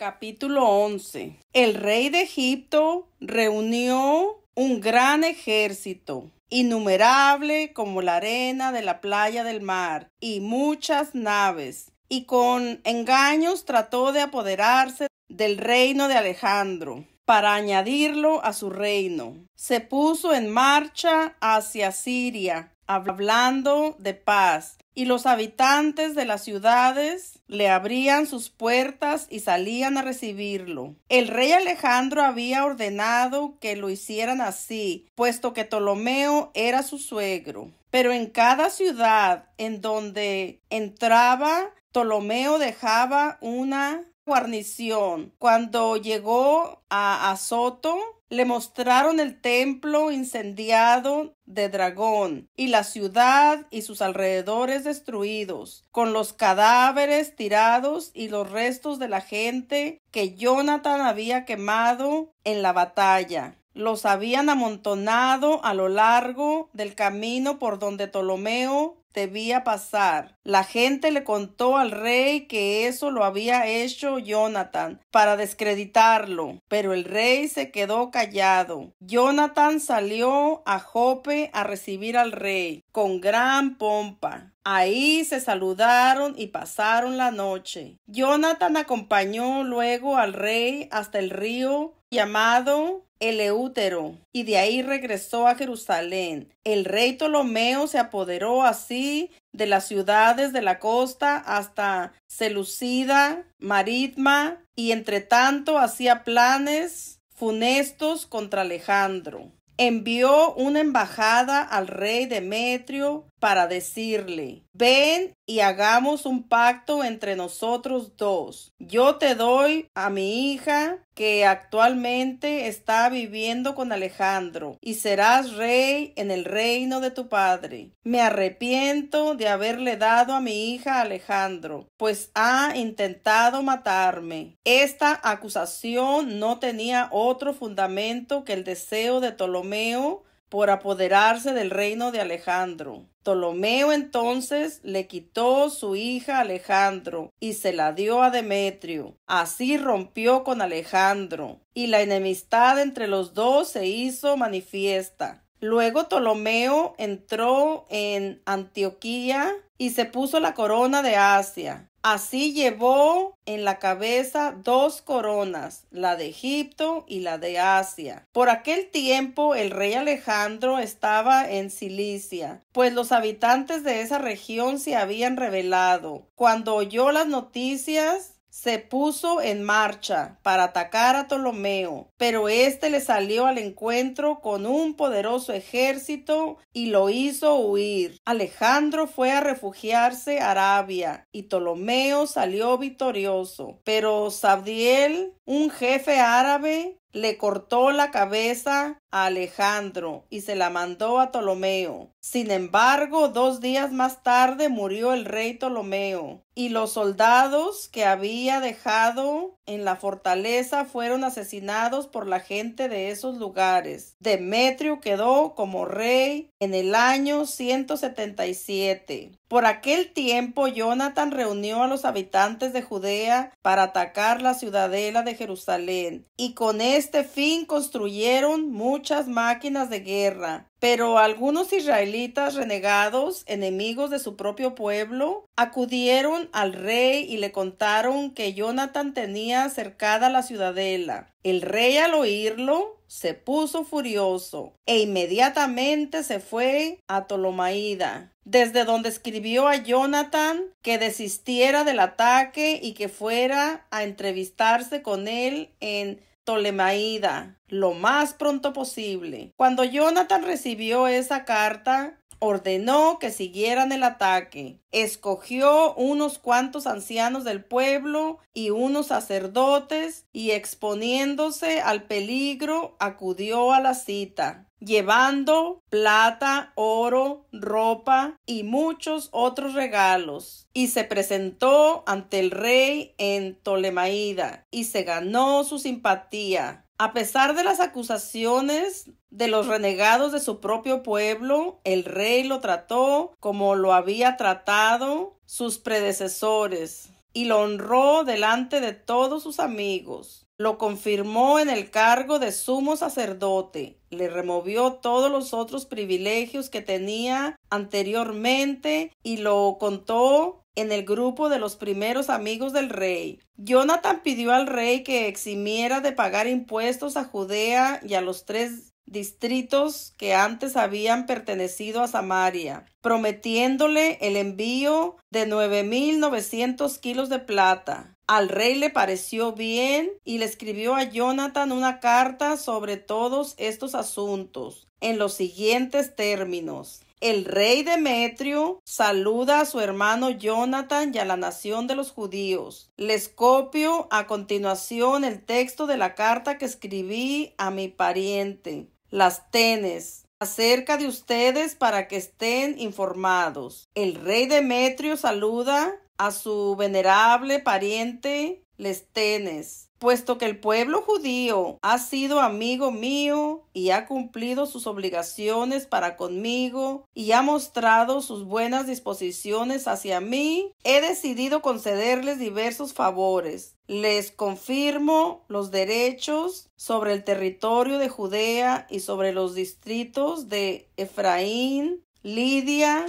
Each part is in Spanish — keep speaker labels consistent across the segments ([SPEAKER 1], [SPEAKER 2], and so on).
[SPEAKER 1] capítulo 11. El rey de Egipto reunió un gran ejército, innumerable como la arena de la playa del mar, y muchas naves, y con engaños trató de apoderarse del reino de Alejandro para añadirlo a su reino. Se puso en marcha hacia Siria hablando de paz, y los habitantes de las ciudades le abrían sus puertas y salían a recibirlo. El rey Alejandro había ordenado que lo hicieran así, puesto que Ptolomeo era su suegro. Pero en cada ciudad en donde entraba, Ptolomeo dejaba una guarnición. Cuando llegó a Azoto, le mostraron el templo incendiado de dragón y la ciudad y sus alrededores destruidos, con los cadáveres tirados y los restos de la gente que Jonathan había quemado en la batalla los habían amontonado a lo largo del camino por donde Ptolomeo debía pasar. La gente le contó al rey que eso lo había hecho Jonathan para descreditarlo, pero el rey se quedó callado. Jonathan salió a Jope a recibir al rey con gran pompa. Ahí se saludaron y pasaron la noche. Jonathan acompañó luego al rey hasta el río llamado Eleútero, y de ahí regresó a Jerusalén. El rey Ptolomeo se apoderó así de las ciudades de la costa hasta Selucida, Maritma, y entre tanto hacía planes funestos contra Alejandro. Envió una embajada al rey Demetrio para decirle, ven y hagamos un pacto entre nosotros dos. Yo te doy a mi hija que actualmente está viviendo con Alejandro, y serás rey en el reino de tu padre. Me arrepiento de haberle dado a mi hija Alejandro, pues ha intentado matarme. Esta acusación no tenía otro fundamento que el deseo de Ptolomeo por apoderarse del reino de Alejandro. Ptolomeo entonces le quitó su hija Alejandro y se la dio a Demetrio. Así rompió con Alejandro y la enemistad entre los dos se hizo manifiesta. Luego Ptolomeo entró en Antioquía y se puso la corona de Asia Así llevó en la cabeza dos coronas, la de Egipto y la de Asia. Por aquel tiempo el rey Alejandro estaba en Cilicia, pues los habitantes de esa región se habían rebelado. Cuando oyó las noticias se puso en marcha para atacar a Ptolomeo, pero éste le salió al encuentro con un poderoso ejército y lo hizo huir. Alejandro fue a refugiarse a Arabia y Ptolomeo salió victorioso, pero Sabdiel, un jefe árabe, le cortó la cabeza a Alejandro y se la mandó a Ptolomeo. Sin embargo, dos días más tarde murió el rey Ptolomeo y los soldados que había dejado en la fortaleza fueron asesinados por la gente de esos lugares. Demetrio quedó como rey en el año 177. Por aquel tiempo, Jonathan reunió a los habitantes de Judea para atacar la ciudadela de Jerusalén y con este fin construyeron muchas máquinas de guerra. Pero algunos israelitas renegados, enemigos de su propio pueblo, acudieron al rey y le contaron que Jonathan tenía cercada la ciudadela. El rey al oírlo se puso furioso e inmediatamente se fue a Tolomaída, desde donde escribió a Jonathan que desistiera del ataque y que fuera a entrevistarse con él en lemaída, lo más pronto posible. Cuando Jonathan recibió esa carta, ordenó que siguieran el ataque. Escogió unos cuantos ancianos del pueblo y unos sacerdotes y exponiéndose al peligro acudió a la cita llevando plata, oro, ropa y muchos otros regalos. Y se presentó ante el rey en Ptolemaida y se ganó su simpatía. A pesar de las acusaciones de los renegados de su propio pueblo, el rey lo trató como lo había tratado sus predecesores y lo honró delante de todos sus amigos lo confirmó en el cargo de sumo sacerdote, le removió todos los otros privilegios que tenía anteriormente y lo contó en el grupo de los primeros amigos del rey. Jonathan pidió al rey que eximiera de pagar impuestos a Judea y a los tres distritos que antes habían pertenecido a Samaria, prometiéndole el envío de nueve mil novecientos kilos de plata, al rey le pareció bien y le escribió a Jonathan una carta sobre todos estos asuntos, en los siguientes términos. El rey Demetrio saluda a su hermano Jonathan y a la nación de los judíos. Les copio a continuación el texto de la carta que escribí a mi pariente, Las Tenes, acerca de ustedes para que estén informados. El rey Demetrio saluda a su venerable pariente les tenes puesto que el pueblo judío ha sido amigo mío y ha cumplido sus obligaciones para conmigo y ha mostrado sus buenas disposiciones hacia mí, he decidido concederles diversos favores. Les confirmo los derechos sobre el territorio de Judea y sobre los distritos de Efraín, Lidia,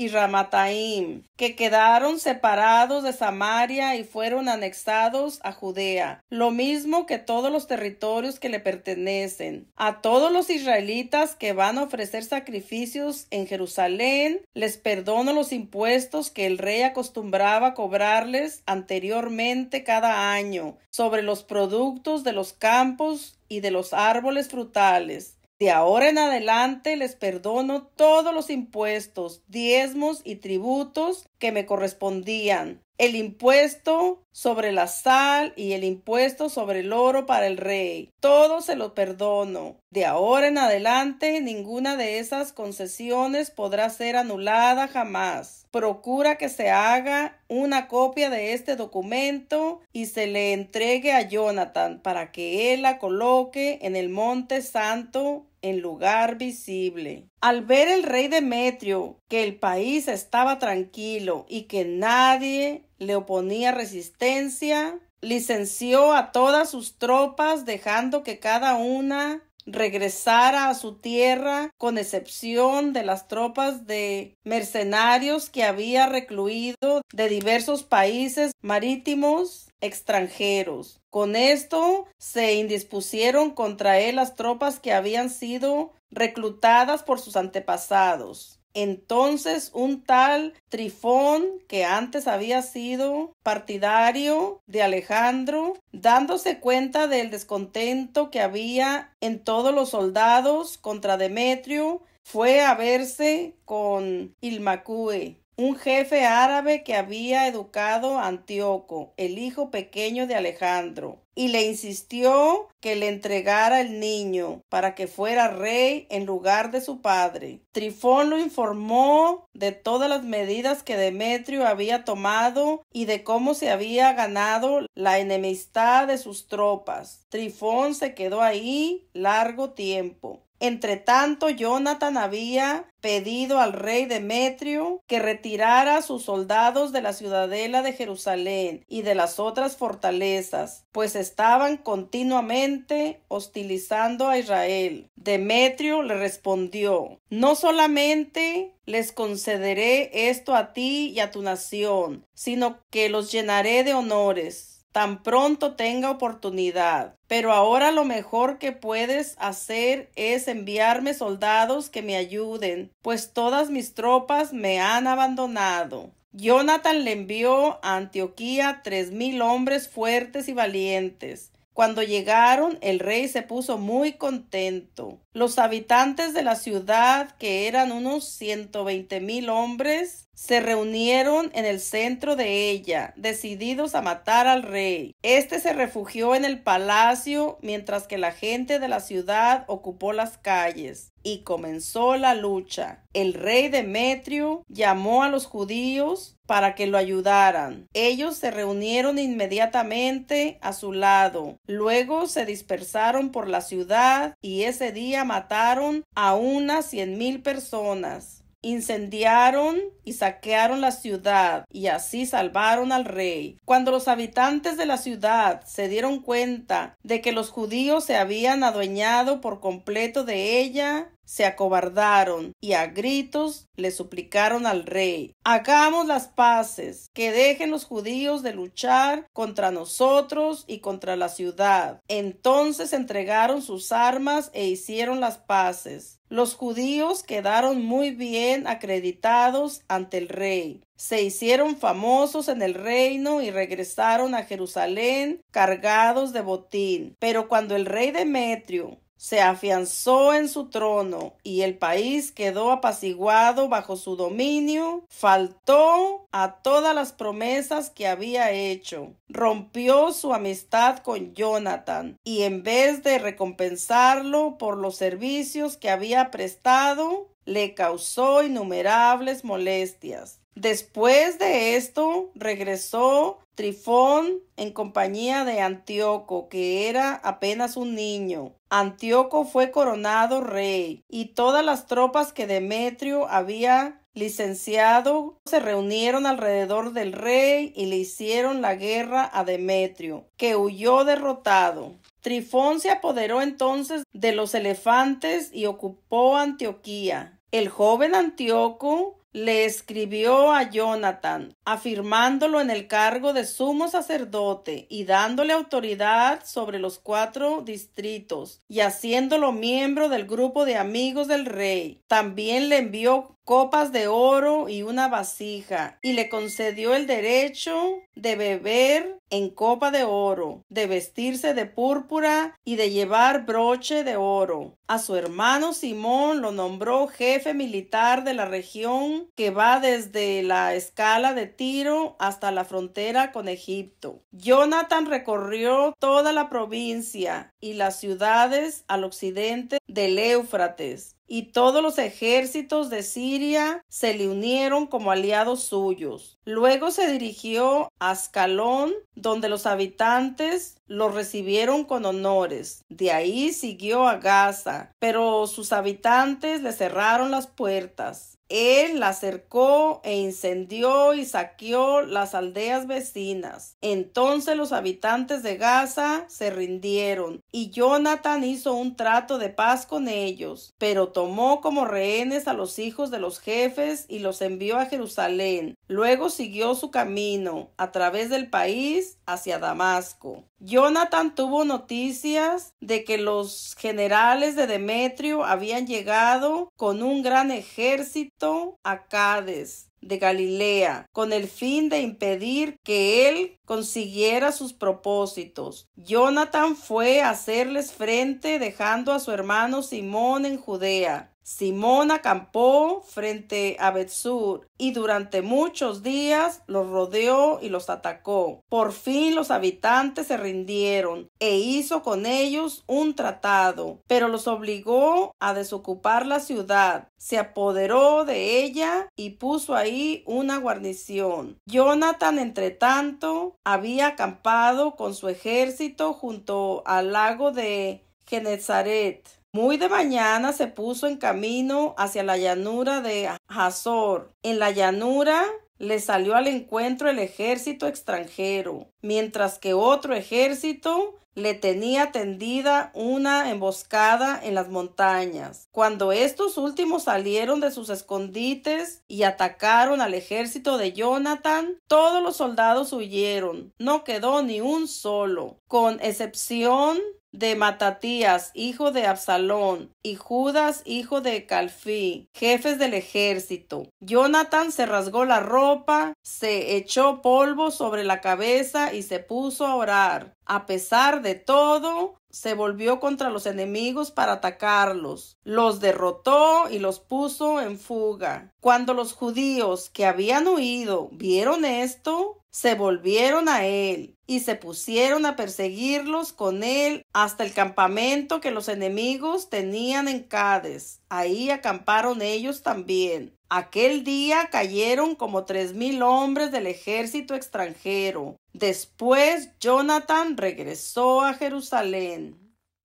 [SPEAKER 1] y Ramataim, que quedaron separados de Samaria y fueron anexados a Judea, lo mismo que todos los territorios que le pertenecen. A todos los israelitas que van a ofrecer sacrificios en Jerusalén, les perdono los impuestos que el rey acostumbraba cobrarles anteriormente cada año sobre los productos de los campos y de los árboles frutales de ahora en adelante les perdono todos los impuestos, diezmos y tributos que me correspondían, el impuesto sobre la sal y el impuesto sobre el oro para el rey. Todo se lo perdono. De ahora en adelante ninguna de esas concesiones podrá ser anulada jamás. Procura que se haga una copia de este documento y se le entregue a Jonathan para que él la coloque en el monte santo en lugar visible. Al ver el rey Demetrio que el país estaba tranquilo y que nadie le oponía resistencia, licenció a todas sus tropas dejando que cada una regresara a su tierra con excepción de las tropas de mercenarios que había recluido de diversos países marítimos extranjeros. Con esto se indispusieron contra él las tropas que habían sido reclutadas por sus antepasados. Entonces un tal Trifón, que antes había sido partidario de Alejandro, dándose cuenta del descontento que había en todos los soldados contra Demetrio, fue a verse con Ilmacue, un jefe árabe que había educado a Antíoco, el hijo pequeño de Alejandro, y le insistió que le entregara el niño para que fuera rey en lugar de su padre. Trifón lo informó de todas las medidas que Demetrio había tomado y de cómo se había ganado la enemistad de sus tropas. Trifón se quedó ahí largo tiempo. Entre tanto, Jonathan había pedido al rey Demetrio que retirara a sus soldados de la ciudadela de Jerusalén y de las otras fortalezas, pues estaban continuamente hostilizando a Israel. Demetrio le respondió No solamente les concederé esto a ti y a tu nación, sino que los llenaré de honores tan pronto tenga oportunidad. Pero ahora lo mejor que puedes hacer es enviarme soldados que me ayuden, pues todas mis tropas me han abandonado. Jonathan le envió a Antioquía tres mil hombres fuertes y valientes, cuando llegaron, el rey se puso muy contento. Los habitantes de la ciudad, que eran unos ciento veinte mil hombres, se reunieron en el centro de ella, decididos a matar al rey. Este se refugió en el palacio, mientras que la gente de la ciudad ocupó las calles y comenzó la lucha. El rey Demetrio llamó a los judíos para que lo ayudaran. Ellos se reunieron inmediatamente a su lado. Luego se dispersaron por la ciudad y ese día mataron a unas cien mil personas. Incendiaron y saquearon la ciudad y así salvaron al rey. Cuando los habitantes de la ciudad se dieron cuenta de que los judíos se habían adueñado por completo de ella, se acobardaron y a gritos le suplicaron al rey Hagamos las paces, que dejen los judíos de luchar contra nosotros y contra la ciudad. Entonces entregaron sus armas e hicieron las paces. Los judíos quedaron muy bien acreditados ante el rey. Se hicieron famosos en el reino y regresaron a Jerusalén cargados de botín. Pero cuando el rey Demetrio se afianzó en su trono y el país quedó apaciguado bajo su dominio, faltó a todas las promesas que había hecho, rompió su amistad con Jonathan y en vez de recompensarlo por los servicios que había prestado, le causó innumerables molestias. Después de esto regresó Trifón en compañía de Antíoco, que era apenas un niño. Antíoco fue coronado rey, y todas las tropas que Demetrio había licenciado se reunieron alrededor del rey y le hicieron la guerra a Demetrio, que huyó derrotado. Trifón se apoderó entonces de los elefantes y ocupó Antioquía. El joven Antíoco le escribió a Jonathan, afirmándolo en el cargo de sumo sacerdote y dándole autoridad sobre los cuatro distritos y haciéndolo miembro del grupo de amigos del rey. También le envió copas de oro y una vasija, y le concedió el derecho de beber en copa de oro, de vestirse de púrpura y de llevar broche de oro. A su hermano Simón lo nombró jefe militar de la región que va desde la escala de Tiro hasta la frontera con Egipto. Jonathan recorrió toda la provincia y las ciudades al occidente del Éufrates y todos los ejércitos de Siria se le unieron como aliados suyos. Luego se dirigió a Ascalón, donde los habitantes lo recibieron con honores. De ahí siguió a Gaza, pero sus habitantes le cerraron las puertas. Él la cercó e incendió y saqueó las aldeas vecinas. Entonces los habitantes de Gaza se rindieron, y Jonathan hizo un trato de paz con ellos, pero tomó como rehenes a los hijos de los jefes y los envió a Jerusalén. Luego siguió su camino a través del país hacia Damasco. Jonathan tuvo noticias de que los generales de Demetrio habían llegado con un gran ejército a Cades de Galilea, con el fin de impedir que él consiguiera sus propósitos. Jonathan fue a hacerles frente dejando a su hermano Simón en Judea. Simón acampó frente a Betsur y durante muchos días los rodeó y los atacó. Por fin los habitantes se rindieron e hizo con ellos un tratado, pero los obligó a desocupar la ciudad. Se apoderó de ella y puso ahí una guarnición. Jonathan, entretanto, había acampado con su ejército junto al lago de Genezaret. Muy de mañana se puso en camino hacia la llanura de Hazor. En la llanura le salió al encuentro el ejército extranjero, mientras que otro ejército le tenía tendida una emboscada en las montañas. Cuando estos últimos salieron de sus escondites y atacaron al ejército de Jonathan, todos los soldados huyeron, no quedó ni un solo, con excepción de Matatías, hijo de Absalón, y Judas, hijo de Calfí, jefes del ejército. Jonathan se rasgó la ropa, se echó polvo sobre la cabeza y se puso a orar. A pesar de todo, se volvió contra los enemigos para atacarlos, los derrotó y los puso en fuga. Cuando los judíos que habían huido vieron esto, se volvieron a él y se pusieron a perseguirlos con él hasta el campamento que los enemigos tenían en Cades. Ahí acamparon ellos también. Aquel día cayeron como tres mil hombres del ejército extranjero. Después Jonathan regresó a Jerusalén.